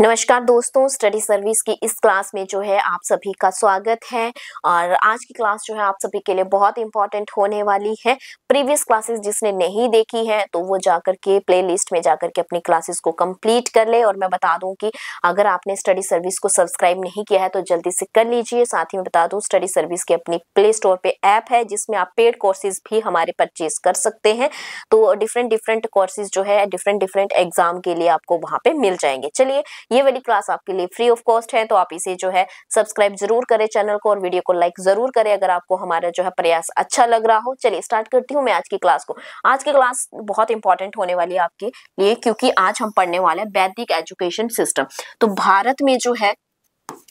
नमस्कार दोस्तों study service की इस क्लास में जो है आप सभी का स्वागत है और आज की क्लास जो है आप सभी के लिए बहुत इंपॉर्टेंट होने वाली है प्रीवियस क्लासेस जिसने नहीं देखी है तो वो जाकर के प्ले लिस्ट में जाकर के अपनी क्लासेस को कंप्लीट कर ले और मैं बता दूं कि अगर आपने स्टडी सर्विस को सब्सक्राइब नहीं किया है तो जल्दी से कर लीजिए साथ ही मैं बता दूँ स्टडी सर्विस की अपनी प्ले स्टोर पर ऐप है जिसमें आप पेड कोर्सेज भी हमारे परचेज कर सकते हैं तो डिफरेंट डिफरेंट कोर्सेज जो है डिफरेंट डिफरेंट एग्जाम के लिए आपको वहाँ पर मिल जाएंगे चलिए ये वाली क्लास आपके लिए फ्री ऑफ कॉस्ट है तो आप इसे जो है सब्सक्राइब जरूर करें चैनल को और वीडियो को लाइक जरूर करें अगर आपको हमारा जो है प्रयास अच्छा लग रहा हो चलिए स्टार्ट करती हूँ मैं आज की क्लास को आज की क्लास बहुत इंपॉर्टेंट होने वाली है आपके लिए क्योंकि आज हम पढ़ने वाले हैं वैदिक एजुकेशन सिस्टम तो भारत में जो है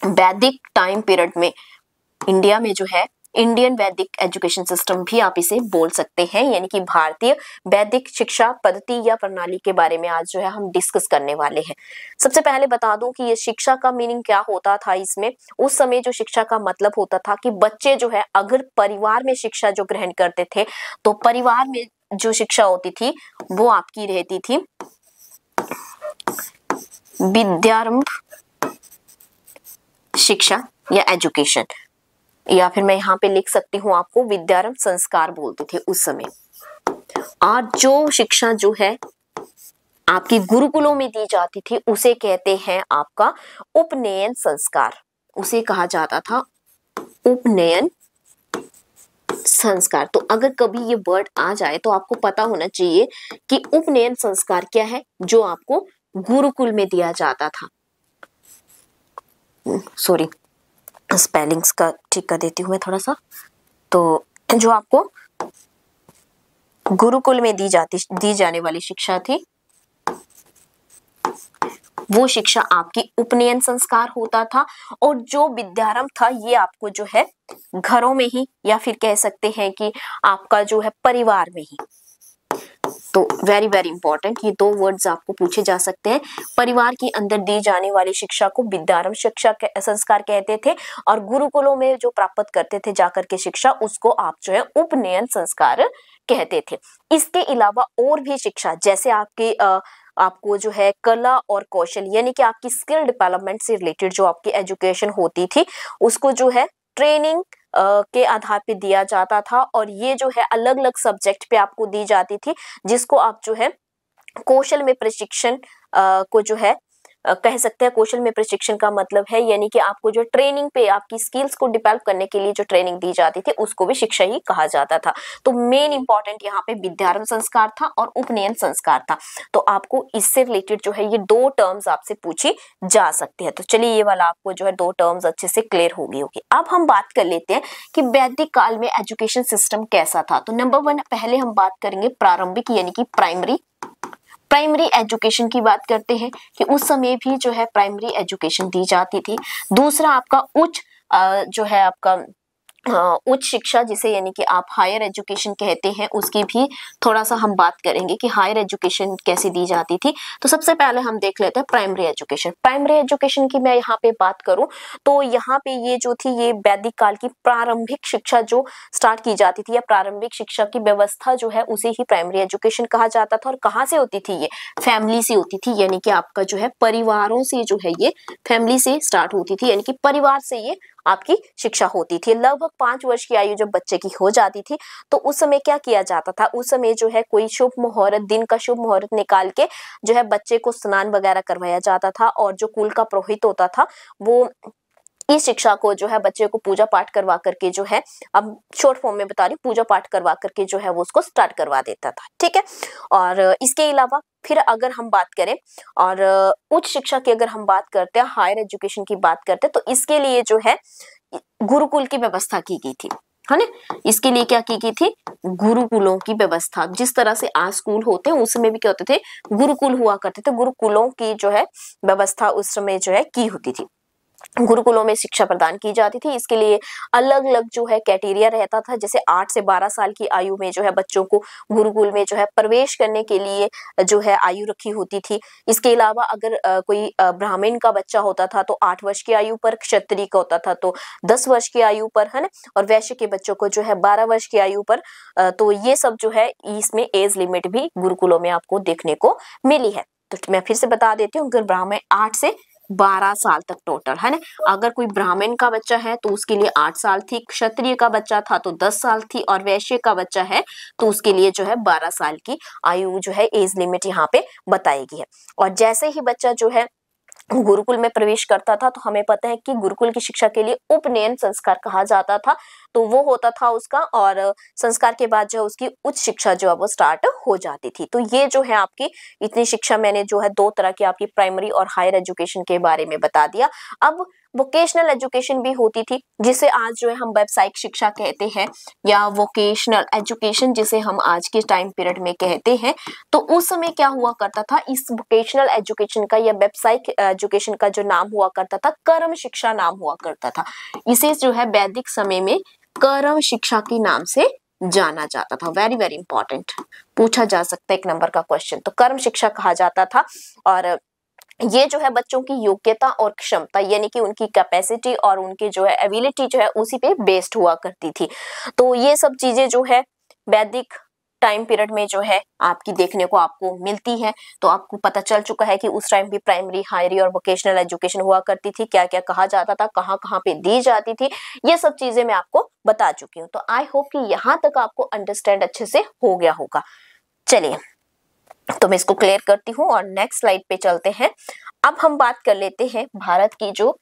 वैदिक टाइम पीरियड में इंडिया में जो है इंडियन वैदिक एजुकेशन सिस्टम भी आप इसे बोल सकते हैं यानी कि भारतीय वैदिक शिक्षा पद्धति या प्रणाली के बारे में आज जो है हम डिस्कस करने वाले हैं सबसे पहले बता दूं कि ये शिक्षा का मीनिंग क्या होता था इसमें उस समय जो शिक्षा का मतलब होता था कि बच्चे जो है अगर परिवार में शिक्षा जो ग्रहण करते थे तो परिवार में जो शिक्षा होती थी वो आपकी रहती थी विद्यारंभ शिक्षा या एजुकेशन या फिर मैं यहाँ पे लिख सकती हूँ आपको विद्यारंभ संस्कार बोलते थे उस समय आज जो शिक्षा जो है आपकी गुरुकुलों में दी जाती थी उसे कहते हैं आपका उपनयन संस्कार उसे कहा जाता था उपनयन संस्कार तो अगर कभी ये वर्ड आ जाए तो आपको पता होना चाहिए कि उपनयन संस्कार क्या है जो आपको गुरुकुल में दिया जाता था सॉरी hmm, स्पेलिंग्स का ठीक कर देती हूँ मैं थोड़ा सा तो जो आपको गुरुकुल में दी जाती दी जाने वाली शिक्षा थी वो शिक्षा आपकी उपनयन संस्कार होता था और जो विद्यारंभ था ये आपको जो है घरों में ही या फिर कह सकते हैं कि आपका जो है परिवार में ही तो वेरी वेरी इंपॉर्टेंट ये दो वर्ड्स आपको पूछे जा सकते हैं परिवार के अंदर दी जाने वाली शिक्षा को विद्यारंभ शिक्षा संस्कार कहते थे और गुरुकुलों में जो प्राप्त करते थे जाकर के शिक्षा उसको आप जो है उपनयन संस्कार कहते थे इसके अलावा और भी शिक्षा जैसे आपके आ, आपको जो है कला और कौशल यानी कि आपकी स्किल डेवलपमेंट से रिलेटेड जो आपकी एजुकेशन होती थी उसको जो है ट्रेनिंग के आधार पे दिया जाता था और ये जो है अलग अलग सब्जेक्ट पे आपको दी जाती थी जिसको आप जो है कौशल में प्रशिक्षण को जो है कह सकते हैं कौशल में प्रशिक्षण का मतलब है यानी कि आपको जो ट्रेनिंग पे आपकी स्किल्स को डेवलप करने के लिए जो ट्रेनिंग दी जाती थी उसको भी शिक्षा ही कहा जाता था तो मेन इंपॉर्टेंट यहाँ पे विद्यारंभ संस्कार था और उपनयन संस्कार था तो आपको इससे रिलेटेड जो है ये दो टर्म्स आपसे पूछी जा सकती है तो चलिए ये वाला आपको जो है दो टर्म्स अच्छे से क्लियर होगी होगी अब हम बात कर लेते हैं कि वैदिक काल में एजुकेशन सिस्टम कैसा था तो नंबर वन पहले हम बात करेंगे प्रारंभिक यानी कि प्राइमरी प्राइमरी एजुकेशन की बात करते हैं कि उस समय भी जो है प्राइमरी एजुकेशन दी जाती थी दूसरा आपका उच्च जो है आपका उच्च शिक्षा जिसे यानी कि आप हायर एजुकेशन कहते हैं उसकी भी थोड़ा सा हम बात करेंगे कि हायर एजुकेशन कैसे दी जाती थी तो सबसे पहले हम देख लेते हैं प्राइमरी एजुकेशन प्राइमरी एजुकेशन की मैं यहाँ पे बात करूँ तो यहाँ पे ये जो थी ये वैदिक काल की प्रारंभिक शिक्षा जो स्टार्ट की जाती थी या प्रारंभिक शिक्षा की व्यवस्था जो है उसे ही प्राइमरी एजुकेशन कहा जाता था और कहाँ से होती थी ये फैमिली से होती थी यानी कि आपका जो है परिवारों से जो है ये फैमिली से स्टार्ट होती थी यानी कि परिवार से ये आपकी शिक्षा होती थी लगभग पांच वर्ष की आयु जब बच्चे की हो जाती थी तो उस समय क्या किया जाता था उस समय जो है कोई शुभ मुहूर्त दिन का शुभ मुहूर्त निकाल के जो है बच्चे को स्नान वगैरह करवाया जाता था और जो कुल का पुरोहित होता था वो ई शिक्षा को जो है बच्चे को पूजा पाठ करवा करके जो है अब शॉर्ट फॉर्म में बता रही हूँ पूजा पाठ करवा करके जो है वो उसको स्टार्ट करवा देता था ठीक है और इसके अलावा फिर अगर हम बात करें और उच्च शिक्षा की अगर हम बात करते हैं हायर एजुकेशन की बात करते हैं तो इसके लिए जो है गुरुकुल की व्यवस्था की गई थी है ना इसके लिए क्या की गई थी गुरुकुलों की व्यवस्था जिस तरह से आज स्कूल होते हैं उस समय भी क्या होते थे गुरुकुल हुआ करते थे गुरुकुलों की जो है व्यवस्था उस समय जो है की होती थी गुरुकुलों में शिक्षा प्रदान की जाती थी इसके लिए अलग अलग जो है क्राइटेरिया रहता था जैसे आठ से बारह साल की आयु में जो है बच्चों को गुरुकुल में जो है प्रवेश करने के लिए जो है आयु रखी होती थी इसके अलावा अगर कोई ब्राह्मण का बच्चा होता था तो आठ वर्ष की आयु पर क्षत्रिय का होता था तो दस वर्ष की आयु पर है ना और वैश्य के बच्चों को जो है बारह वर्ष की आयु पर तो ये सब जो है इसमें एज लिमिट भी गुरुकुलों में आपको देखने को मिली है तो मैं फिर से बता देती हूँ अगर ब्राह्मण आठ से बारह साल तक टोटल है ना अगर कोई ब्राह्मण का बच्चा है तो उसके लिए आठ साल थी क्षत्रिय का बच्चा था तो दस साल थी और वैश्य का बच्चा है तो उसके लिए जो है बारह साल की आयु जो है एज लिमिट यहाँ पे बताई गई है और जैसे ही बच्चा जो है गुरुकुल में प्रवेश करता था तो हमें पता है कि गुरुकुल की शिक्षा के लिए उपनयन संस्कार कहा जाता था तो वो होता था उसका और संस्कार के बाद जो है उसकी उच्च शिक्षा जो है वो स्टार्ट हो जाती थी तो ये जो है आपकी इतनी शिक्षा मैंने जो है दो तरह की आपकी प्राइमरी और हायर एजुकेशन के बारे में बता दिया अब वोकेशनल एजुकेशन भी होती थी जिसे आज जो है हम व्यावसायिक शिक्षा कहते हैं या वोकेशनल एजुकेशन जिसे हम आज के टाइम पीरियड में कहते हैं तो उस समय क्या हुआ करता था इस वोकेशनल एजुकेशन का या व्यावसायिक एजुकेशन का जो नाम हुआ करता था कर्म शिक्षा नाम हुआ करता था इसे जो है वैदिक समय में कर्म शिक्षा के नाम से जाना जाता था वेरी वेरी इंपॉर्टेंट पूछा जा सकता है एक नंबर का क्वेश्चन तो कर्म शिक्षा कहा जाता था और ये जो है बच्चों की योग्यता और क्षमता यानी कि उनकी कैपेसिटी और उनकी जो है एबिलिटी जो है उसी पे बेस्ड हुआ करती थी तो ये सब चीजें जो है वैदिक टाइम पीरियड में जो है आपकी देखने को आपको मिलती है तो आपको पता चल चुका है कि उस टाइम भी प्राइमरी हायरी और वोकेशनल एजुकेशन हुआ करती थी क्या क्या कहा जाता था कहाँ कहाँ पे दी जाती थी ये सब चीजें मैं आपको बता चुकी हूँ तो आई होप कि यहाँ तक आपको अंडरस्टैंड अच्छे से हो गया होगा चलिए तो मैं इसको क्लियर करती हूँ और नेक्स्ट स्लाइड पे चलते हैं अब हम बात कर लेते हैं भारत की जो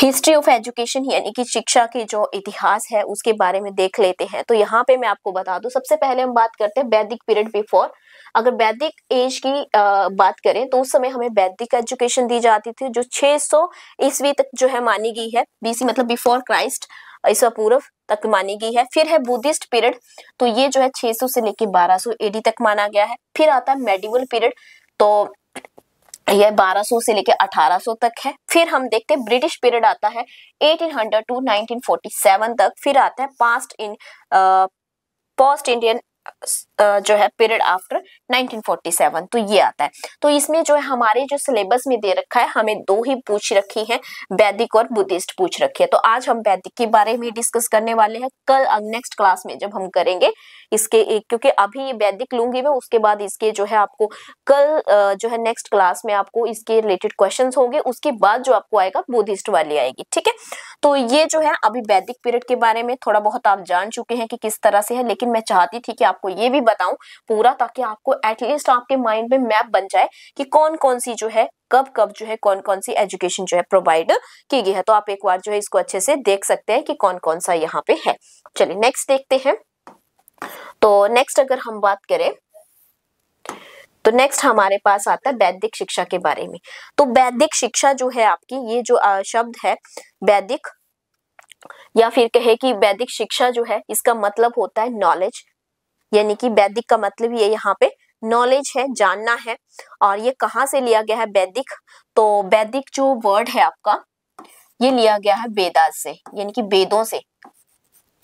हिस्ट्री ऑफ एजुकेशन यानी कि शिक्षा के जो इतिहास है उसके बारे में देख लेते हैं तो यहाँ पे मैं आपको बता दू सबसे पहले हम बात करते हैं वैदिक पीरियड बिफोर अगर वैदिक एज की बात करें तो उस समय हमें वैदिक एजुकेशन दी जाती थी जो 600 सौ ईस्वी तक जो है मानी गई है बीसी मतलब बिफोर क्राइस्ट ईसा पूर्व तक मानी गई है फिर है बुद्धिस्ट पीरियड तो ये जो है 600 से लेके 1200 एडी तक माना गया है फिर आता है मेडिवल पीरियड तो यह 1200 से लेके 1800 तक है फिर हम देखते हैं ब्रिटिश पीरियड आता है 1800 टू 1947 तक फिर आता है पास्ट इन पोस्ट इंडियन जो है पीरियड आफ्टर 1947 तो ये आता है तो इसमें जो है हमारे जो सिलेबस में दे रखा है हमें दो ही पूछ रखी है वैदिक और बुद्धिस्ट पूछ रखी है तो आज हम वैदिक के बारे में डिस्कस करने वाले हैं कल नेक्स्ट क्लास में जब हम करेंगे इसके एक क्योंकि अभी ये वैदिक लूंगी मैं उसके बाद इसके जो है आपको कल जो है नेक्स्ट क्लास में आपको इसके रिलेटेड क्वेश्चन होंगे उसके बाद जो आपको आएगा बुद्धिस्ट वाली आएगी ठीक है तो ये जो है अभी वैदिक पीरियड के बारे में थोड़ा बहुत आप जान चुके हैं कि किस तरह से है लेकिन मैं चाहती थी कि आपको ये भी बताऊं पूरा ताकि आपको एटलीस्ट आपके माइंड में मैप बन जाए कि कौन कौन सी जो है कब कब जो है कौन कौन सी एजुकेशन जो है प्रोवाइड की गई है तो आप एक बार जो है इसको अच्छे से देख सकते हैं कि कौन कौन सा यहाँ पे है चलिए नेक्स्ट देखते हैं तो नेक्स्ट अगर हम बात करें तो नेक्स्ट हमारे पास आता है वैदिक शिक्षा के बारे में तो वैदिक शिक्षा जो है आपकी ये जो शब्द है वैदिक या फिर कहे कि वैदिक शिक्षा जो है इसका मतलब होता है नॉलेज यानी कि वैदिक का मतलब ये यहाँ पे नॉलेज है जानना है और ये कहाँ से लिया गया है वैदिक तो वैदिक जो वर्ड है आपका ये लिया गया है वेदा से यानी कि वेदों से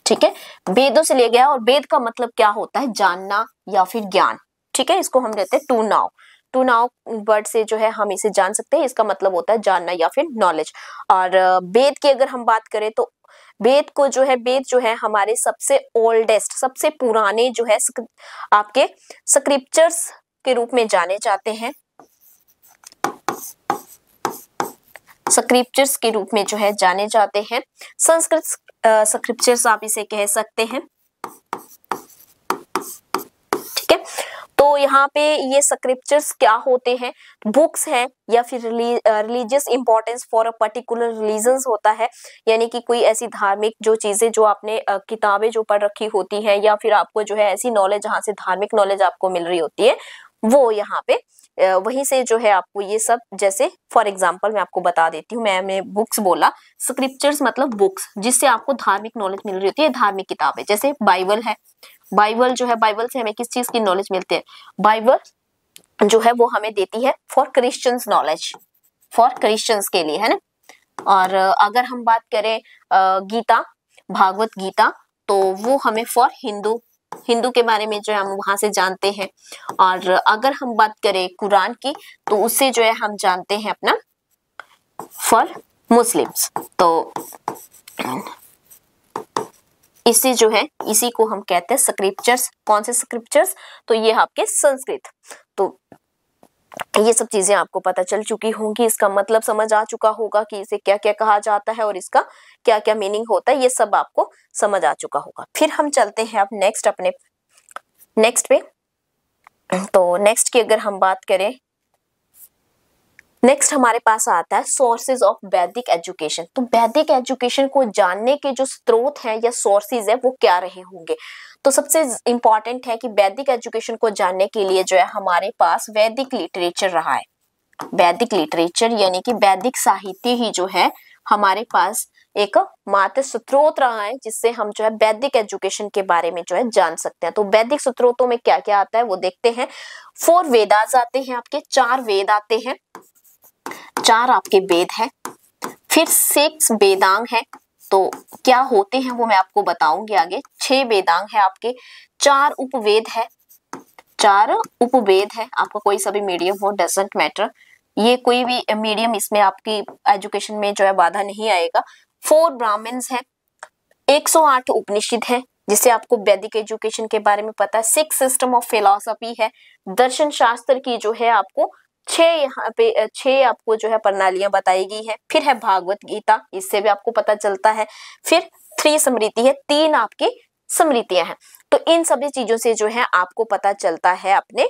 ठीक है वेदों से लिया गया है और वेद का मतलब क्या होता है जानना या फिर ज्ञान ठीक है इसको हम कहते हैं to know to know word से जो है हम इसे जान सकते हैं इसका मतलब होता है जानना या फिर नॉलेज और वेद की अगर हम बात करें तो वेद को जो है वेद जो है हमारे सबसे ओल्डेस्ट सबसे पुराने जो है आपके स्क्रिप्चर्स के रूप में जाने जाते हैं स्क्रिप्चर्स के रूप में जो है जाने जाते हैं संस्कृत स्क्रिप्चर्स आप इसे कह सकते हैं तो यहाँ पे ये स्क्रिप्चर्स क्या होते हैं बुक्स हैं या फिर religious importance for a particular religion होता है यानी कि कोई ऐसी धार्मिक जो चीज़ें जो आपने किताबें जो पढ़ रखी होती हैं या फिर आपको जो है ऐसी नॉलेज जहाँ से धार्मिक नॉलेज आपको मिल रही होती है वो यहाँ पे वहीं से जो है आपको ये सब जैसे फॉर एग्जाम्पल मैं आपको बता देती हूँ मैं बुक्स बोला स्क्रिप्चर्स मतलब बुक्स जिससे आपको धार्मिक नॉलेज मिल रही होती है धार्मिक किताबें जैसे बाइबल है बाइबल जो है बाइबल से हमें किस चीज की नॉलेज मिलती है बाइबल जो है वो हमें देती है for Christians knowledge for Christians के लिए है ना और अगर हम बात करें गीता भागवत गीता तो वो हमें फॉर हिंदू हिंदू के बारे में जो है हम वहां से जानते हैं और अगर हम बात करें कुरान की तो उससे जो है हम जानते हैं अपना फॉर मुस्लिम्स तो इसे जो है इसी को हम कहते हैं स्क्रिप्चर्स कौन से स्क्रिप्चर्स तो ये आपके संस्कृत तो ये सब चीजें आपको पता चल चुकी होंगी इसका मतलब समझ आ चुका होगा कि इसे क्या क्या कहा जाता है और इसका क्या क्या मीनिंग होता है ये सब आपको समझ आ चुका होगा फिर हम चलते हैं अब नेक्स्ट अपने नेक्स्ट पे तो नेक्स्ट की अगर हम बात करें नेक्स्ट हमारे पास आता है सोर्सेज ऑफ वैदिक एजुकेशन तो वैदिक एजुकेशन को जानने के जो स्रोत हैं या सोर्सेज है वो क्या रहे होंगे तो सबसे इंपॉर्टेंट है कि वैदिक एजुकेशन को जानने के लिए जो है हमारे पास वैदिक लिटरेचर रहा है वैदिक लिटरेचर यानी कि वैदिक साहित्य ही जो है हमारे पास एक मात्र स्त्रोत रहा है जिससे हम जो है वैदिक एजुकेशन के बारे में जो है जान सकते हैं तो वैदिक स्त्रोतों में क्या क्या आता है वो देखते हैं फोर वेदाज आते हैं आपके चार वेद आते हैं चार आपके वेद हैं फिर सिक्स वेदांग है तो क्या होते हैं वो मैं आपको बताऊंगी आगे छह वेदांग है आपके चार उपवेद है चार उपवेद है आपका कोई सभी मीडियम हो डजेंट मैटर ये कोई भी मीडियम इसमें आपकी एजुकेशन में जो है बाधा नहीं आएगा फोर ब्राह्मण्स है 108 उपनिषद है जिससे आपको वैदिक एजुकेशन के बारे में पता है सिक्स सिस्टम ऑफ फिलोसफी है दर्शन शास्त्र की जो है आपको छह यहाँ पे छह आपको जो है प्रणालियां बताई गई है फिर है भागवत गीता इससे भी आपको पता चलता है फिर थ्री समृति है तीन आपकी स्मृतियां हैं तो इन सभी चीजों से जो है आपको पता चलता है अपने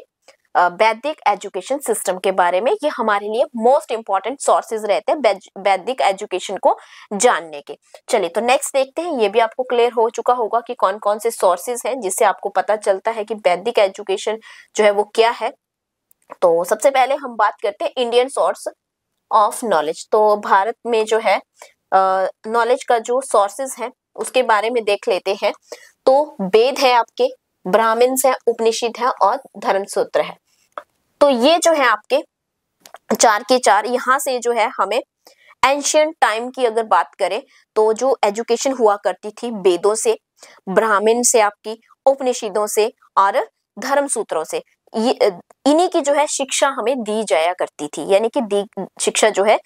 वैदिक एजुकेशन सिस्टम के बारे में ये हमारे लिए मोस्ट इंपॉर्टेंट सोर्सेज रहते हैं वैदिक एजुकेशन को जानने के चलिए तो नेक्स्ट देखते हैं ये भी आपको क्लियर हो चुका होगा कि कौन कौन से सोर्सेज हैं जिससे आपको पता चलता है कि वैदिक एजुकेशन जो है वो क्या है तो सबसे पहले हम बात करते हैं इंडियन सोर्स ऑफ नॉलेज तो भारत में जो है नॉलेज का जो सोर्सेज है उसके बारे में देख लेते हैं तो वेद है आपके ब्राह्मण्स है उपनिषद है और धर्म सूत्र है तो ये जो है आपके चार के चार यहाँ से जो है हमें एंशियंट टाइम की अगर बात करें तो जो एजुकेशन हुआ करती थी वेदों से ब्राह्मण से आपकी उपनिषदों से और धर्म सूत्रों से इन्हीं की जो है शिक्षा हमें दी जाया करती थी यानी कि दी शिक्षा जो है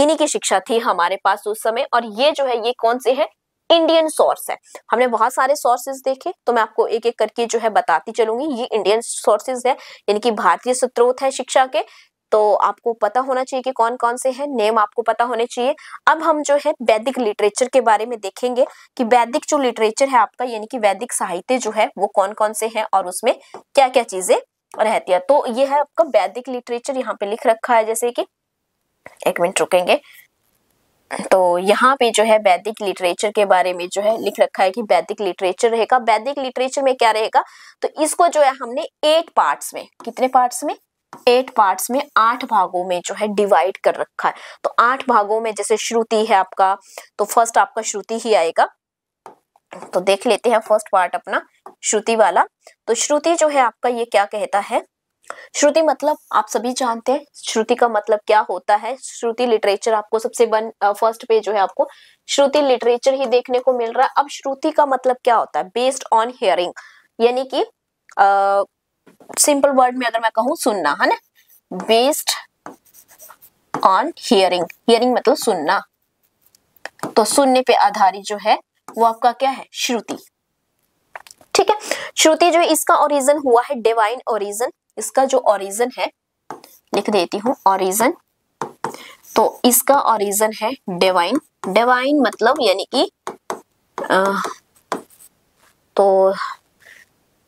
इन्हीं की शिक्षा थी हमारे पास उस समय और ये जो है ये कौन से है इंडियन सोर्स है हमने बहुत सारे सोर्सेज देखे तो मैं आपको एक एक करके जो है बताती चलूंगी ये इंडियन सोर्सेज है यानी कि भारतीय स्रोत है शिक्षा के तो आपको पता होना चाहिए कि कौन कौन से हैं नेम आपको पता होने चाहिए अब हम जो है वैदिक लिटरेचर के बारे में देखेंगे कि वैदिक जो लिटरेचर है आपका यानी कि वैदिक साहित्य जो है वो कौन कौन से हैं और उसमें क्या क्या चीजें रहती है तो ये है आपका वैदिक लिटरेचर यहाँ पे लिख रखा है जैसे कि एक मिनट रुकेंगे तो यहाँ पे जो है वैदिक लिटरेचर के बारे में जो है लिख रखा है कि वैदिक लिटरेचर रहेगा वैदिक लिटरेचर में क्या रहेगा तो इसको जो है हमने एट पार्ट्स में कितने पार्ट्स में एट पार्ट्स में आठ भागों में जो है डिवाइड कर रखा है तो आठ भागों में जैसे श्रुति है आपका तो फर्स्ट आपका श्रुति ही आएगा तो देख लेते हैं फर्स्ट पार्ट अपना श्रुति वाला तो श्रुति जो है आपका ये क्या कहता है श्रुति मतलब आप सभी जानते हैं श्रुति का मतलब क्या होता है श्रुति लिटरेचर आपको सबसे बन फर्स्ट पेज जो है आपको श्रुति लिटरेचर ही देखने को मिल रहा है अब श्रुति का मतलब क्या होता है बेस्ड ऑन हियरिंग यानी कि सिंपल वर्ड में अगर मैं कहूं सुनना है ना बेस्ड ऑन हियरिंग हियरिंग मतलब सुनना तो सुनने पे आधारित जो है वो आपका क्या है श्रुति ठीक है श्रुति जो इसका ओरिजन हुआ है डिवाइन ओरिजन इसका जो ओरिजन है लिख देती हूं ओरिजन तो इसका ओरिजन है डिवाइन डिवाइन मतलब यानी कि तो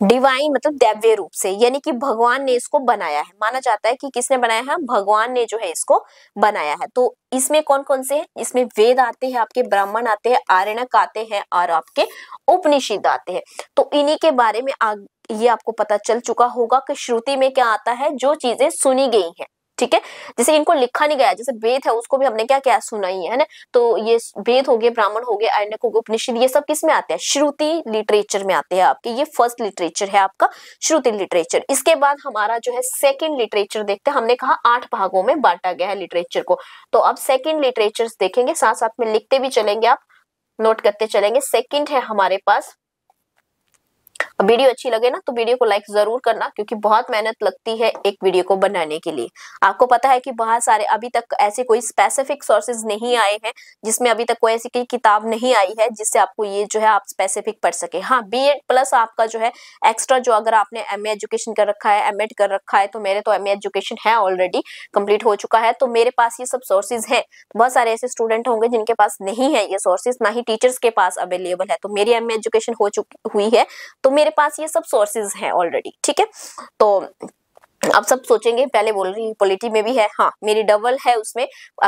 डिवाइन मतलब दैव्य रूप से यानी कि भगवान ने इसको बनाया है माना जाता है कि किसने बनाया है भगवान ने जो है इसको बनाया है तो इसमें कौन कौन से हैं इसमें वेद आते हैं आपके ब्राह्मण आते हैं आर्यक आते हैं और आपके उपनिषद आते हैं तो इन्हीं के बारे में आग, ये आपको पता चल चुका होगा कि श्रुति में क्या आता है जो चीजें सुनी गई हैं ठीक है जैसे इनको लिखा नहीं गया जैसे वेद है उसको भी हमने क्या क्या सुना ही है ना तो ये वेद हो गए ब्राह्मण हो गए हो गए उपनिषद ये सब किस में आते हैं श्रुति लिटरेचर में आते हैं आपके ये फर्स्ट लिटरेचर है आपका श्रुति लिटरेचर इसके बाद हमारा जो है सेकेंड लिटरेचर देखते हैं हमने कहा आठ भागों में बांटा गया है लिटरेचर को तो अब सेकेंड लिटरेचर देखेंगे साथ साथ में लिखते भी चलेंगे आप नोट करते चलेंगे सेकेंड है हमारे पास वीडियो अच्छी लगे ना तो वीडियो को लाइक जरूर करना क्योंकि बहुत मेहनत लगती है एक वीडियो को बनाने के लिए आपको पता है कि बहुत सारे अभी तक ऐसे कोई स्पेसिफिक सोर्सेज नहीं आए हैं जिसमें अभी तक कोई ऐसी कोई किताब नहीं आई है जिससे आपको ये जो है आप स्पेसिफिक पढ़ सके हाँ बी प्लस आपका जो है एक्स्ट्रा जो अगर आपने एम एजुकेशन कर रखा है एम कर रखा है तो मेरे तो एम एजुकेशन है ऑलरेडी कंप्लीट हो चुका है तो मेरे पास ये सब सोर्सेज है तो बहुत सारे ऐसे स्टूडेंट होंगे जिनके पास नहीं है ये सोर्सेज ना ही टीचर्स के पास अवेलेबल है तो मेरी एम एजुकेशन हो चुकी हुई है तो मेरे मेरे पास ये सब सोर्सेज हैं ऑलरेडी ठीक है तो आप सब सोचेंगे पहले बोल रही हूँ पॉलिटी में भी है हाँ मेरी डबल है उसमें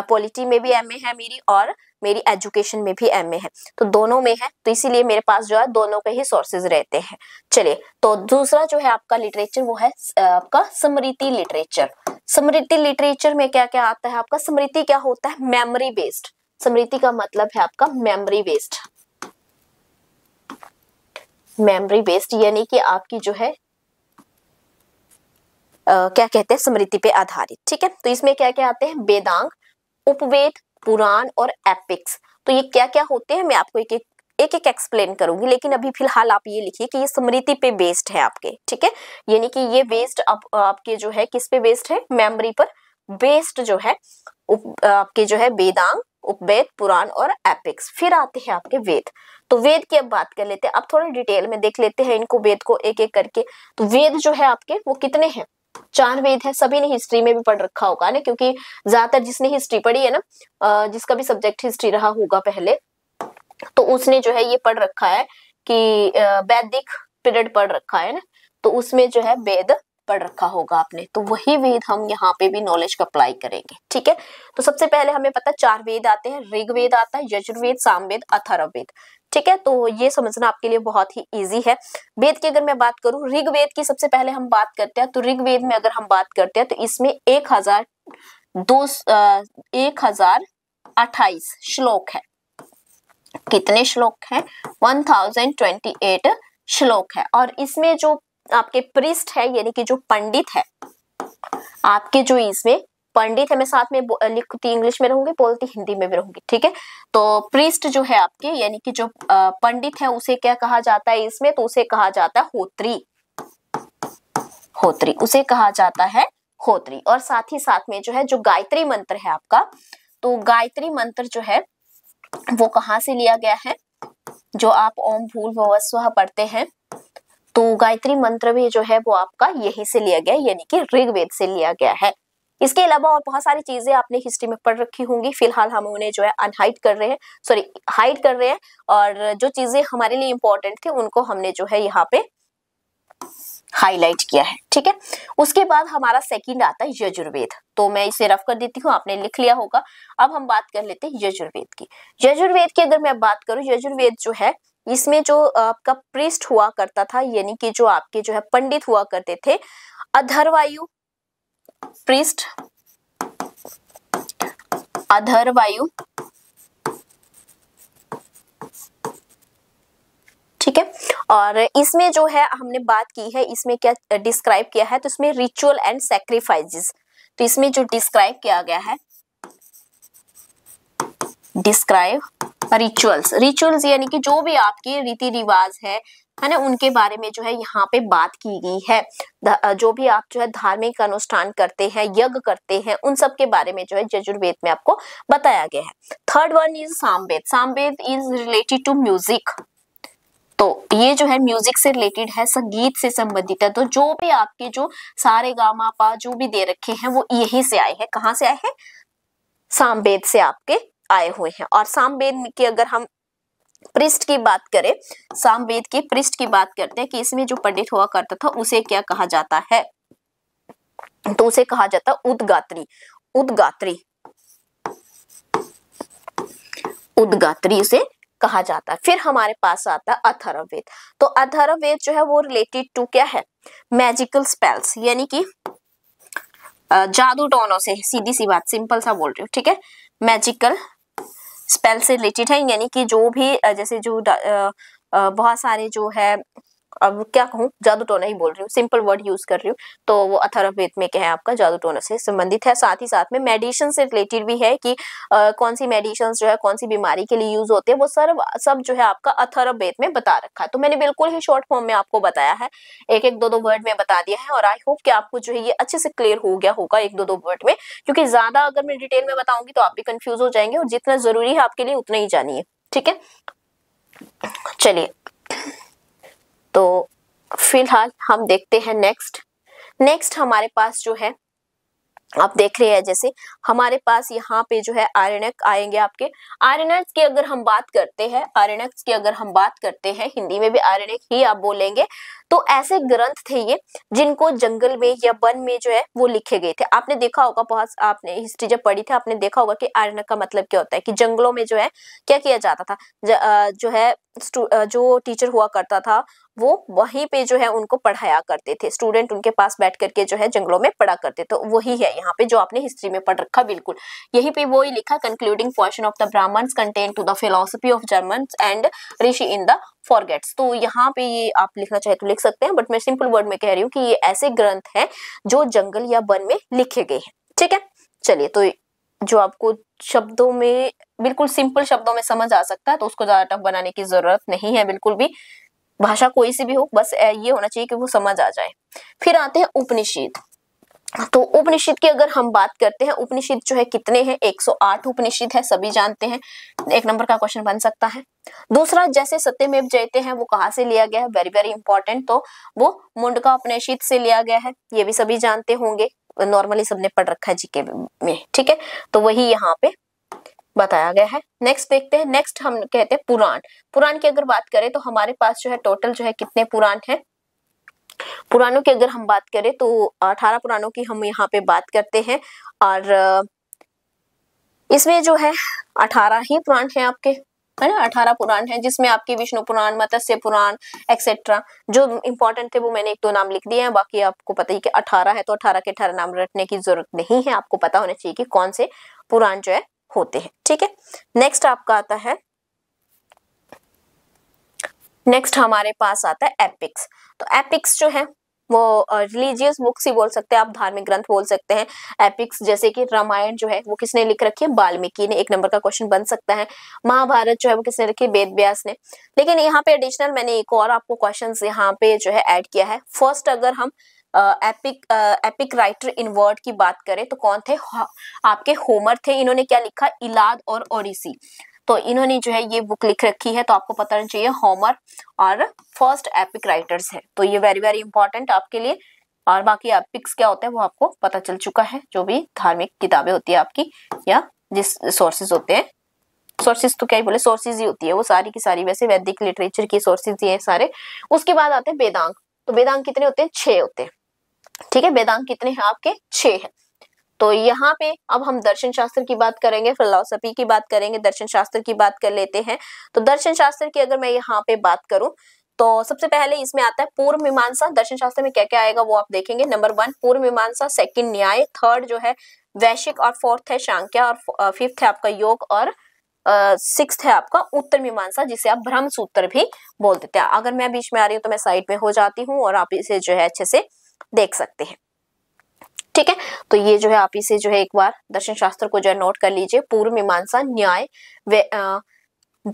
पॉलिटी में भी एम है मेरी और मेरी एजुकेशन में भी एम है तो दोनों में है तो इसीलिए मेरे पास जो है दोनों के ही सोर्सेज रहते हैं चलिए तो दूसरा जो है आपका लिटरेचर वो है आपका स्मृति लिटरेचर स्मृति लिटरेचर में क्या क्या आता है आपका स्मृति क्या होता है मेमोरी बेस्ड स्मृति का मतलब है आपका मेमोरी बेस्ड मेमोरी बेस्ड यानी कि आपकी जो है आ, क्या कहते हैं स्मृति पे आधारित ठीक है तो इसमें क्या क्या आते हैं वेदांग उपवेद पुराण और एपिक्स तो ये क्या क्या होते हैं मैं आपको एक एक एक एक एक्सप्लेन करूंगी लेकिन अभी फिलहाल आप ये लिखिए कि ये स्मृति पे बेस्ड है आपके ठीक है यानी कि ये बेस्ड आप, आपके जो है किस पे बेस्ड है मेमोरी पर बेस्ड जो है उप, आपके जो है वेदांग उपवेद पुराण और एपिक्स फिर आते हैं आपके वेद तो वेद की अब बात कर लेते हैं अब थोड़ा डिटेल में देख लेते हैं इनको वेद को एक एक करके तो वेद जो है आपके वो कितने हैं चार वेद है सभी ने हिस्ट्री में भी पढ़ रखा होगा ना क्योंकि ज्यादातर जिसने हिस्ट्री पढ़ी है ना जिसका भी सब्जेक्ट हिस्ट्री रहा होगा पहले तो उसने जो है ये पढ़ रखा है कि वैदिक पीरियड पढ़ रखा है ना तो उसमें जो है वेद पढ़ रखा होगा आपने तो वही वेद हम यहाँ पे भी नॉलेज को अप्लाई करेंगे ठीक है तो सबसे पहले हमें पता है चार वेद आते हैं ऋग्वेद आता है यजुर्वेद सामवेद अथर्वेद ठीक है तो ये समझना आपके लिए बहुत ही इजी है वेद की अगर मैं बात करूं ऋग्वेद की सबसे पहले हम बात करते हैं तो ऋग्वेद में अगर हम बात करते हैं तो इसमें एक हजार दो एक हजार अट्ठाईस श्लोक है कितने श्लोक हैं एट श्लोक है और इसमें जो आपके प्रिस्ट है यानी कि जो पंडित है आपके जो इसमें पंडित है मैं साथ में लिखती इंग्लिश में रहूंगी बोलती हिंदी में भी रहूंगी ठीक है तो प्रिस्ट जो है आपके यानी कि जो पंडित है उसे क्या कहा जाता है इसमें तो उसे कहा जाता है होत्री होत्री उसे कहा जाता है होत्री और साथ ही साथ में जो है जो गायत्री मंत्र है आपका तो गायत्री मंत्र जो है वो कहाँ से लिया गया है जो आप ओम भूल भवस्व पढ़ते हैं तो गायत्री मंत्र भी जो है वो आपका यहीं से लिया गया यानी कि ऋग्वेद से लिया गया है इसके अलावा और बहुत सारी चीजें आपने हिस्ट्री में पढ़ रखी होंगी फिलहाल हम उन्हें जो है अनहाइट कर रहे हैं सॉरी हाइट कर रहे हैं और जो चीजें हमारे लिए इंपॉर्टेंट थी उनको हमने जो है यहाँ पे हाईलाइट किया है ठीक है उसके बाद हमारा सेकंड आता है यजुर्वेद तो मैं इसे रफ कर देती हूँ आपने लिख लिया होगा अब हम बात कर लेते हैं यजुर्वेद की यजुर्वेद की अगर मैं बात करूँ यजुर्वेद जो है इसमें जो आपका प्रिस्ट हुआ करता था यानी कि जो आपके जो है पंडित हुआ करते थे अधरवायु पृष्ठ अधरवायु ठीक है और इसमें जो है हमने बात की है इसमें क्या डिस्क्राइब किया है तो इसमें रिचुअल एंड सेक्रीफाइजेस तो इसमें जो डिस्क्राइब किया गया है डिस्क्राइब रिचुअल्स रिचुअल्स यानी कि जो भी आपके रीति रिवाज है है ना उनके बारे में जो है यहाँ पे बात की गई है जो भी आप जो है धार्मिक अनुष्ठान करते हैं यज्ञ करते हैं उन सब के बारे में जो है यजुर्वेद में आपको बताया गया है third one is Samaveda Samaveda is related to music तो ये जो है म्यूजिक से रिलेटेड है संगीत से संबंधित है तो जो भी आपके जो सारे गामा पा जो भी दे रखे हैं वो यही से आए हैं कहाँ से आए हैं सामवेद से आपके आए हुए हैं और सामवेद की अगर हम पृष्ठ की बात करें सामवेद के पृष्ठ की बात करते हैं कि इसमें जो पंडित हुआ करता था उसे क्या कहा जाता है तो उसे कहा जाता है उदगात्री उदगात्री उदगात्री उसे कहा जाता है फिर हमारे पास आता है अथर्ववेद तो अथर्ववेद जो है वो रिलेटेड टू क्या है मैजिकल स्पेल्स यानी कि जादू टोनों से सीधी सी बात सिंपल सा बोल रही हूँ ठीक है मैजिकल स्पेल से रिलेटेड है यानी कि जो भी जैसे जो बहुत सारे जो है अब क्या कहूँ जादू टोना ही बोल रही हूँ सिंपल वर्ड यूज कर रही हूँ तो वो अथर्वेद में क्या है आपका जादू टोना से संबंधित है साथ ही साथ में मेडिशन से रिलेटेड भी है कि आ, कौन सी मेडिशन जो है कौन सी बीमारी के लिए यूज होते हैं वो सर्व सब जो है आपका अथर्वेद में बता रखा है तो मैंने बिल्कुल ही शॉर्ट फॉर्म में आपको बताया है एक एक दो दो वर्ड में बता दिया है और आई होप कि आपको जो है ये अच्छे से क्लियर हो गया होगा एक दो दो वर्ड में क्योंकि ज्यादा अगर मैं डिटेल में बताऊंगी तो आप भी कंफ्यूज हो जाएंगे और जितना जरूरी है आपके लिए उतना ही जानिए ठीक है चलिए तो फिलहाल हम देखते हैं नेक्स्ट नेक्स्ट हमारे पास जो है आप देख रहे हैं जैसे हमारे पास यहाँ पे जो है आरएनएक आएंगे आपके आरएनएक्स की अगर हम बात करते हैं आरएनएक्स की अगर हम बात करते हैं हिंदी में भी आरएनएक ही आप बोलेंगे तो ऐसे ग्रंथ थे ये जिनको जंगल में या वन में जो है वो लिखे गए थे आपने देखा होगा बहुत आपने हिस्ट्री जब पढ़ी थी आपने देखा होगा कि आरएनएक का मतलब क्या होता है कि जंगलों में जो है क्या किया जाता था ज, जो है जो टीचर हुआ करता था वो वहीं पे जो है उनको पढ़ाया करते थे स्टूडेंट उनके पास बैठ करके जो है जंगलों में पढ़ा करते तो वही है यहाँ पे जो आपने हिस्ट्री में पढ़ रखा बिल्कुल यही पे वो ही लिखा concluding portion of the Brahmanas content to the philosophy of German and rishi in the forests तो यहाँ पे ये आप लिखना चाहे तो लिख सकते हैं बट मैं सिंपल वर्ड में कह रही हूँ कि ये ऐसे ग्रंथ हैं जो जंगल या वन में लिखे गए हैं ठीक है चलिए तो जो आपको शब्दों में बिल्कुल सिंपल शब्दों में समझ आ सकता है तो उसको ज्यादा टफ बनाने की जरूरत नहीं है बिल्कुल भी भाषा कोई सी भी हो बस ये होना चाहिए कि वो समझ आ जाए फिर आते हैं उपनिषद तो उपनिषद की अगर हम बात करते हैं उपनिषद जो है कितने हैं 108 उपनिषद है सभी जानते हैं एक नंबर का क्वेश्चन बन सकता है दूसरा जैसे सत्यमेव जयते हैं वो कहाँ से लिया गया है वेरी वेरी इंपॉर्टेंट तो वो मुंडका उपनिषद से लिया गया है ये भी सभी जानते होंगे नॉर्मली सबने पढ़ रखा है जीके में ठीक है तो वही यहाँ पे बताया गया है नेक्स्ट देखते हैं नेक्स्ट हम कहते हैं पुराण पुराण की अगर बात करें तो हमारे पास जो है टोटल जो है कितने पुराण है पुराणों की अगर हम बात करें तो अठारह पुराणों की हम यहाँ पे बात करते हैं और इसमें जो है अठारह ही पुराण है आपके है ना अठारह पुराण है जिसमें आपके विष्णु पुराण मत्स्य पुराण एक्सेट्रा जो इंपॉर्टेंट थे वो मैंने एक दो नाम लिख दिए हैं बाकी आपको पता ही कि अठारह है तो अठारह के अठारह नाम रटने की जरूरत नहीं है आपको पता होना चाहिए कि कौन से पुराण जो है होते हैं ठीक है नेक्स्ट आपका आता है नेक्स्ट हमारे पास आता है एपिक्स तो एपिक्स जो है वो रिलीजियस बुक्स ही बोल सकते हैं आप धार्मिक ग्रंथ बोल सकते हैं एपिक्स जैसे कि रामायण जो है वो किसने लिख रखी है वाल्मीकि ने एक नंबर का क्वेश्चन बन सकता है महाभारत जो है वो किसने लिखी वेद व्यास ने लेकिन यहाँ पे एडिशनल मैंने एक और आपको क्वेश्चन यहाँ पे जो है ऐड किया है फर्स्ट अगर हम epic epic writer in word की बात करें तो कौन थे आपके होमर थे इन्होंने क्या लिखा इलाद और ओडिसी तो इन्होंने जो है ये बुक लिख रखी है तो आपको पता होना चाहिए होमर और फर्स्ट एपिक राइटर्स है तो ये वेरी वेरी इंपॉर्टेंट आपके लिए और बाकी एपिक्स क्या होते हैं वो आपको पता चल चुका है जो भी धार्मिक किताबें होती है आपकी या जिस सोर्सेज होते हैं सोर्सेज तो क्या ही बोले सोर्सेज ही होती है वो सारी की सारी वैसे वैदिक लिटरेचर की सोर्सेज ही है सारे उसके बाद आते हैं वेदांग तो वेदांग कितने होते हैं छे होते हैं ठीक है वेदांग कितने हैं आपके छह हैं तो यहाँ पे अब हम दर्शन शास्त्र की बात करेंगे फिलोसफी की बात करेंगे दर्शन शास्त्र की बात कर लेते हैं तो दर्शन शास्त्र की अगर मैं यहाँ पे बात करूं तो सबसे पहले इसमें आता है पूर्व मीमांसा दर्शन शास्त्र में क्या क्या आएगा वो आप देखेंगे नंबर वन पूर्व मीमांसा सेकंड न्याय थर्ड जो है वैश्विक और फोर्थ है शांक्या और फिफ्थ है आपका योग और सिक्स है आपका उत्तर मीमांसा जिसे आप ब्रह्म सूत्र भी बोल देते हैं अगर मैं बीच में आ रही हूँ तो मैं साइड में हो जाती हूँ और आप इसे जो है अच्छे से देख सकते हैं ठीक है तो ये जो है आप इसे जो है एक बार दर्शन शास्त्र को जो है नोट कर लीजिए पूर्व मीमांसा न्याय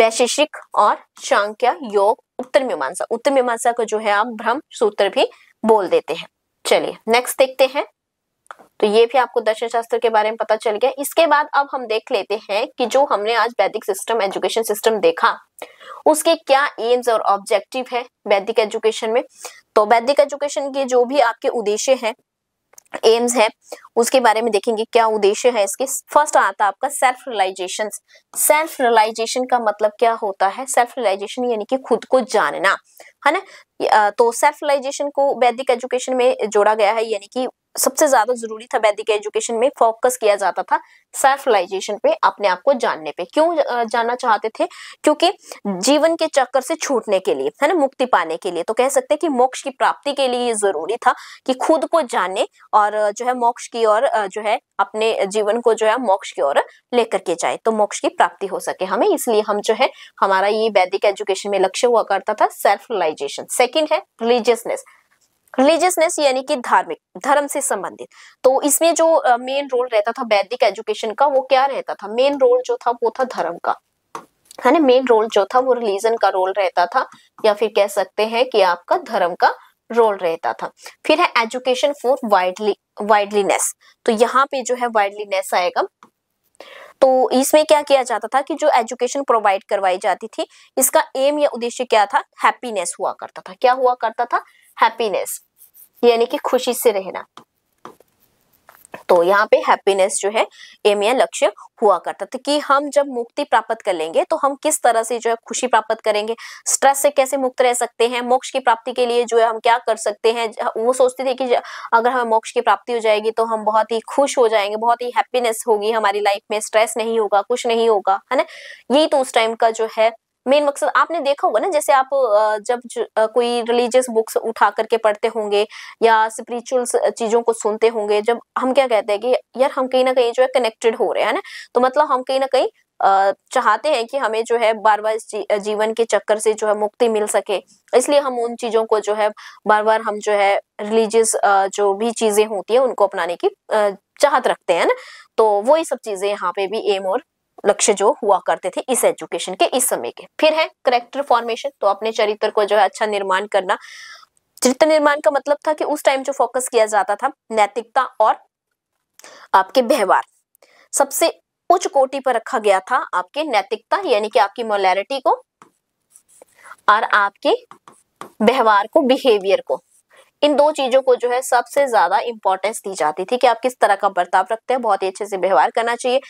वैशेषिक और शांक्य योग उत्तर मीमांसा उत्तर मीमांसा को जो है आप भ्रम सूत्र भी बोल देते हैं चलिए नेक्स्ट देखते हैं तो ये भी आपको दर्शन शास्त्र के बारे में पता चल गया इसके बाद अब हम देख लेते हैं कि जो हमने आज वैदिक सिस्टम एजुकेशन सिस्टम देखा उसके क्या एम्स और ऑब्जेक्टिव है वैदिक एजुकेशन में तो वैदिक एजुकेशन के जो भी आपके उद्देश्य हैं एम्स है उसके बारे में देखेंगे क्या उद्देश्य है इसके फर्स्ट आता है आपका सेल्फ रियलाइजेशन सेल्फ रियलाइजेशन का मतलब क्या होता है सेल्फ रियलाइजेशन यानी कि खुद को जानना है ना तो सेल्फ रियलाइजेशन को वैदिक एजुकेशन में जोड़ा गया है यानी कि सबसे ज्यादा जरूरी था वैदिक एजुकेशन में फोकस किया जाता था सेल्फलाइजेशन पे अपने आप को जानने पे क्यों जानना चाहते थे क्योंकि जीवन के चक्कर से छूटने के लिए है ना मुक्ति पाने के लिए तो कह सकते हैं कि मोक्ष की प्राप्ति के लिए ये जरूरी था कि खुद को जाने और जो है मोक्ष की ओर जो है अपने जीवन को जो है मोक्ष की ओर लेकर के जाए तो मोक्ष की प्राप्ति हो सके हमें इसलिए हम जो है हमारा ये वैदिक एजुकेशन में लक्ष्य हुआ करता था सेल्फलाइजेशन सेकेंड है रिलीजियसनेस रिलीजियसनेस यानी कि धार्मिक धर्म से संबंधित तो इसमें जो मेन रोल रहता था वैदिक एजुकेशन का वो क्या रहता था मेन रोल जो था वो था धर्म का है ना मेन रोल जो था वो रिलीजन का रोल रहता था या फिर कह सकते हैं कि आपका धर्म का रोल रहता था फिर है एजुकेशन फॉर वाइडली वाइडलीनेस तो यहाँ पे जो है वाइडलीनेस आएगा तो इसमें क्या किया जाता था कि जो एजुकेशन प्रोवाइड करवाई जाती थी इसका एम या उद्देश्य क्या था हैप्पीनेस हुआ करता था क्या हुआ करता था हैप्पीनेस यानी कि खुशी से रहना तो यहाँ पे हैप्पीनेस जो है एम या लक्ष्य हुआ करता था तो कि हम जब मुक्ति प्राप्त कर लेंगे तो हम किस तरह से जो है खुशी प्राप्त करेंगे स्ट्रेस से कैसे मुक्त रह सकते हैं मोक्ष की प्राप्ति के लिए जो है हम क्या कर सकते हैं वो सोचते थे कि अगर हमें मोक्ष की प्राप्ति हो जाएगी तो हम बहुत ही खुश हो जाएंगे बहुत ही हैप्पीनेस होगी हमारी लाइफ में स्ट्रेस नहीं होगा कुछ नहीं होगा है ना यही तो उस टाइम का जो है मेन मकसद आपने देखा होगा ना जैसे आप जब कोई रिलीजियस बुक्स उठा करके पढ़ते होंगे या स्पिरिचुअल चीजों को सुनते होंगे जब हम क्या कहते हैं कि यार हम कहीं ना कहीं जो है कनेक्टेड हो रहे हैं ना तो मतलब हम कहीं ना कहीं चाहते हैं कि हमें जो है बार बार इस जीवन के चक्कर से जो है मुक्ति मिल सके इसलिए हम उन चीजों को जो है बार बार हम जो है रिलीजियस जो भी चीजें होती है उनको अपनाने की चाहत रखते हैं ना तो वही सब चीजें यहाँ पे भी एम और लक्ष्य जो हुआ करते थे इस एजुकेशन के इस समय के फिर है करेक्टर फॉर्मेशन तो अपने चरित्र को जो है अच्छा निर्माण करना चरित्र निर्माण का मतलब था कि उस टाइम जो फोकस किया जाता था नैतिकता और आपके व्यवहार सबसे उच्च कोटि पर रखा गया था आपके नैतिकता यानी कि आपकी मोलैरिटी को और आपके व्यवहार को बिहेवियर को इन दो चीजों को जो है सबसे ज्यादा इंपॉर्टेंस दी जाती थी कि आप किस तरह का बर्ताव रखते हैं बहुत ही अच्छे से व्यवहार करना चाहिए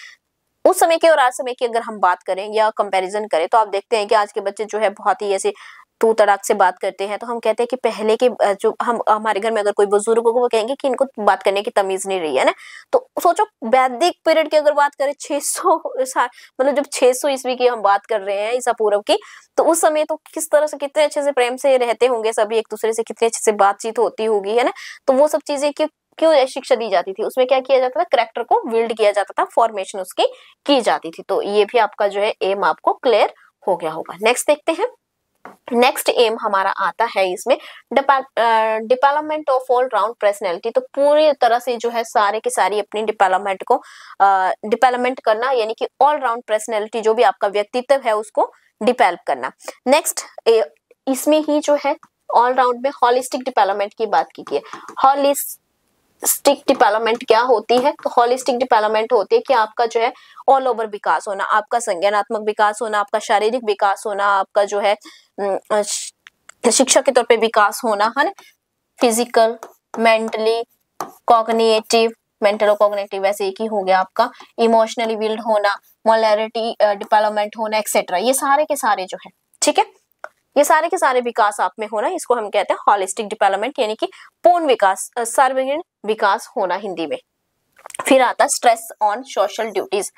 उस समय की और आज समय की अगर हम बात करें या कंपैरिजन करें तो आप देखते हैं कि आज के बच्चे जो है बहुत ही ऐसे तू तड़ाक से बात करते हैं तो हम कहते हैं कि पहले के जो हम हमारे घर में अगर कोई बुजुर्ग होगा वो कहेंगे कि इनको बात करने की तमीज नहीं रही है ना तो सोचो वैदिक पीरियड की अगर बात करें 600 सौ मतलब जब 600 सौ ईस्वी की हम बात कर रहे हैं ईसा पूर्व की तो उस समय तो किस तरह से कितने अच्छे से प्रेम से रहते होंगे सभी एक दूसरे से कितने अच्छे से बातचीत होती होगी है ना तो वो सब चीजें की क्यों शिक्षा दी जाती थी उसमें क्या किया जाता था करेक्टर को बिल्ड किया जाता था फॉर्मेशन उसकी की जाती थी तो ये भी आपका जो है एम आपको क्लियर हो गया होगा नेक्स्ट देखते हैं नेक्स्ट एम हमारा आता है इसमें department of all round personality तो पूरी तरह से जो है सारे के सारी अपनी डिपार्टमेंट को डिपार्टमेंट uh, करना यानी कि ऑल राउंड पर्सनैलिटी जो भी आपका व्यक्तित्व है उसको डिपेल्प करना नेक्स्ट इसमें ही जो है ऑलराउंड में हॉलिस्टिक डिपार्टमेंट की बात की गई है हॉलिस्ट होलिस्टिक डिपेलमेंट क्या होती है तो होलिस्टिक डिपेलमेंट होती है कि आपका जो है ऑल ओवर विकास होना आपका संज्ञानात्मक विकास होना आपका शारीरिक विकास होना आपका जो है शिक्षा के तौर पे विकास होना है ना फिजिकल मेंटली कॉग्निएटिव मेंटल और कॉग्नेटिव वैसे एक ही हो गया आपका इमोशनली बिल्ड होना मोलरिटी डिपेलमेंट होना एक्सेट्रा ये सारे के सारे जो है ठीक है ये सारे के सारे विकास आप में होना इसको हम कहते हैं हॉलिस्टिक डेवलपमेंट यानी कि पूर्ण विकास सार्वजनिक विकास होना हिंदी में फिर आता स्ट्रेस ऑन सोशल ड्यूटीज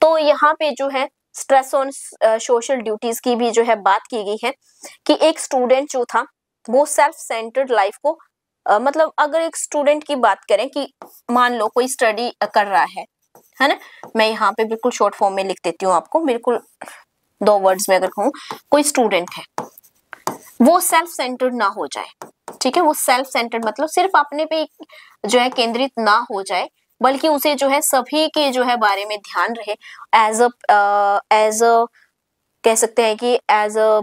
तो यहाँ पे जो है स्ट्रेस ऑन सोशल ड्यूटीज की भी जो है बात की गई है कि एक स्टूडेंट जो था वो सेल्फ सेंटर्ड लाइफ को Uh, मतलब अगर एक स्टूडेंट की बात करें कि मान लो कोई स्टडी कर रहा है है ना मैं यहाँ पे बिल्कुल शॉर्ट फॉर्म में लिख देती हूँ आपको बिल्कुल दो वर्ड्स में अगर कहूँ कोई स्टूडेंट है वो सेल्फ सेंटर्ड ना हो जाए ठीक है वो सेल्फ सेंटर्ड मतलब सिर्फ अपने पे जो है केंद्रित ना हो जाए बल्कि उसे जो है सभी के जो है बारे में ध्यान रहे एज अ अ कह सकते हैं कि एज अ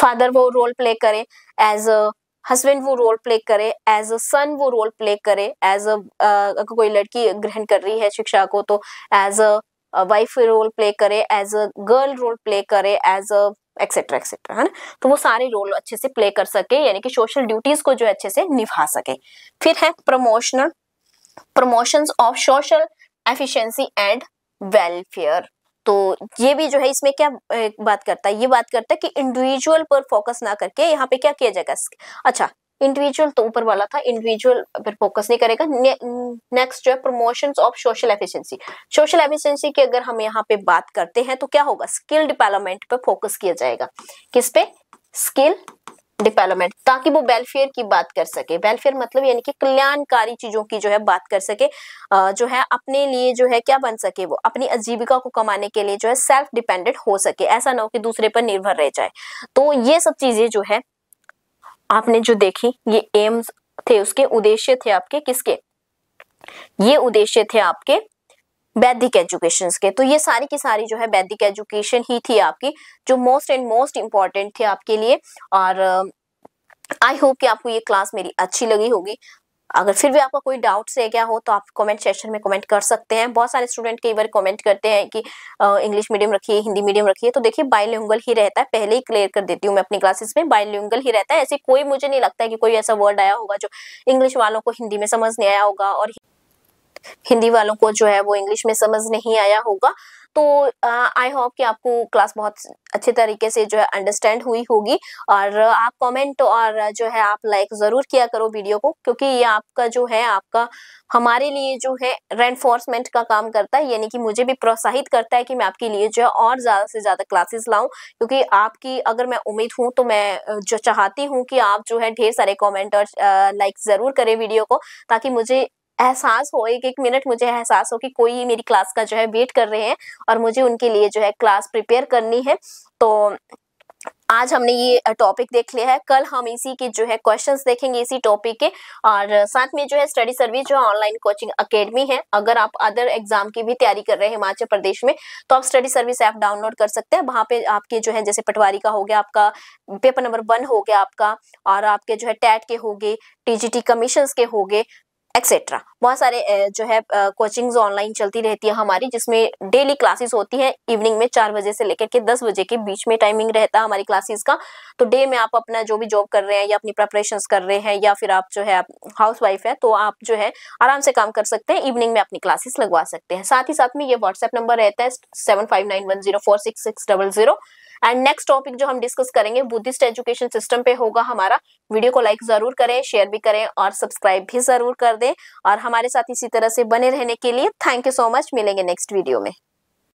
फादर वो रोल प्ले करे एज अ हस्बैंड वो रोल प्ले करे एज अ सन वो रोल प्ले करे एज अ uh, अगर कोई लड़की ग्रहण कर रही है शिक्षा को तो as a wife role play करे as a girl role play करे एज अ एक्सेट्रा एक्सेट्रा है ना तो वो सारे रोल अच्छे से प्ले कर सके यानी कि सोशल ड्यूटीज को जो है अच्छे से निभा सके फिर है promotional promotion of social efficiency and welfare तो ये भी जो है इसमें क्या बात करता है ये बात करता है कि इंडिविजुअल पर फोकस ना करके यहाँ पे क्या किया जाएगा अच्छा इंडिविजुअल तो ऊपर वाला था इंडिविजुअल फिर फोकस नहीं करेगा नेक्स्ट जो है promotion of social efficiency social efficiency की अगर हम यहाँ पे बात करते हैं तो क्या होगा स्किल डिवेलपमेंट पे फोकस किया जाएगा किस पे स्किल डेवलपमेंट ताकि वो वेलफेयर की बात कर सके वेलफेयर मतलब यानी कि कल्याणकारी चीजों की जो है बात कर सके जो है अपने लिए जो है क्या बन सके वो अपनी आजीविका को कमाने के लिए जो है सेल्फ डिपेंडेंट हो सके ऐसा ना हो कि दूसरे पर निर्भर रह जाए तो ये सब चीजें जो है आपने जो देखी ये एम्स थे उसके उद्देश्य थे आपके किसके ये उद्देश्य थे आपके वैदिक एजुकेशन के तो ये सारी की सारी जो है वैदिक एजुकेशन ही थी आपकी जो मोस्ट एंड मोस्ट इंपॉर्टेंट थे आपके लिए और आई होप कि आपको ये क्लास मेरी अच्छी लगी होगी अगर फिर भी आपका कोई डाउट्स से क्या हो तो आप कमेंट सेक्शन में कमेंट कर सकते हैं बहुत सारे स्टूडेंट कई बार कमेंट करते हैं कि इंग्लिश मीडियम रखिए हिंदी मीडियम रखिए तो देखिए बायोलिंगल ही रहता है पहले ही क्लियर कर देती हूँ मैं अपनी क्लासेस में बायोलिंगल ही रहता है ऐसे कोई मुझे नहीं लगता है कि कोई ऐसा वर्ड आया होगा जो इंग्लिश वालों को हिंदी में समझ नहीं आया होगा और हिंदी वालों को जो है वो इंग्लिश में समझ नहीं आया होगा तो आई होप कि आपको क्लास बहुत अच्छे तरीके से जो है अंडरस्टैंड हुई होगी और आप कमेंट और जो है आप लाइक ज़रूर किया करो वीडियो को क्योंकि ये आपका जो है आपका हमारे लिए जो है रेनफोर्समेंट का काम करता है यानी कि मुझे भी प्रोत्साहित करता है कि मैं आपके लिए जो है और ज़्यादा से ज़्यादा क्लासेस लाऊं क्योंकि आपकी अगर मैं उम्मीद हूँ तो मैं जो चाहती हूँ कि आप जो है ढेर सारे कॉमेंट और लाइक ज़रूर करें वीडियो को ताकि मुझे एहसास हो एक एक मिनट मुझे एहसास हो कि कोई मेरी क्लास का जो है वेट कर रहे हैं और मुझे उनके लिए जो है क्लास प्रिपेयर करनी है तो आज हमने ये टॉपिक देख लिया है कल हम इसी के जो है क्वेश्चंस देखेंगे इसी टॉपिक के और साथ में जो है स्टडी सर्विस जो ऑनलाइन कोचिंग अकेडमी है अगर आप अदर एग्जाम की भी तैयारी कर रहे हैं हिमाचल प्रदेश में तो आप स्टडी सर्विस ऐप डाउनलोड कर सकते हैं वहां पे आपके जो है जैसे पटवारी का हो गया आपका पेपर नंबर वन हो गया आपका और आपके जो है टैट के हो गए टीजीटी कमीशन के हो गए एक्सेट्रा बहुत सारे जो है कोचिंग्स ऑनलाइन चलती रहती है हमारी जिसमें डेली क्लासेस होती है इवनिंग में चार बजे से लेकर के दस बजे के बीच में टाइमिंग रहता है हमारी क्लासेस का तो डे में आप अपना जो भी जॉब कर रहे हैं या अपनी प्रेपरेशन कर रहे हैं या फिर आप जो है हाउस वाइफ है तो आप जो है आराम से काम कर सकते हैं इवनिंग में अपनी क्लासेस लगवा सकते हैं साथ ही साथ में ये व्हाट्सएप नंबर रहता है seven five nine one zero four six six double zero and next topic जो हम डिस्कस करेंगे बुद्धिस्ट एजुकेशन सिस्टम पे होगा हमारा वीडियो को लाइक जरूर करें शेयर भी करें और सब्सक्राइब भी जरूर कर दें और हमारे साथ इसी तरह से बने रहने के लिए थैंक यू सो मच मिलेंगे नेक्स्ट वीडियो में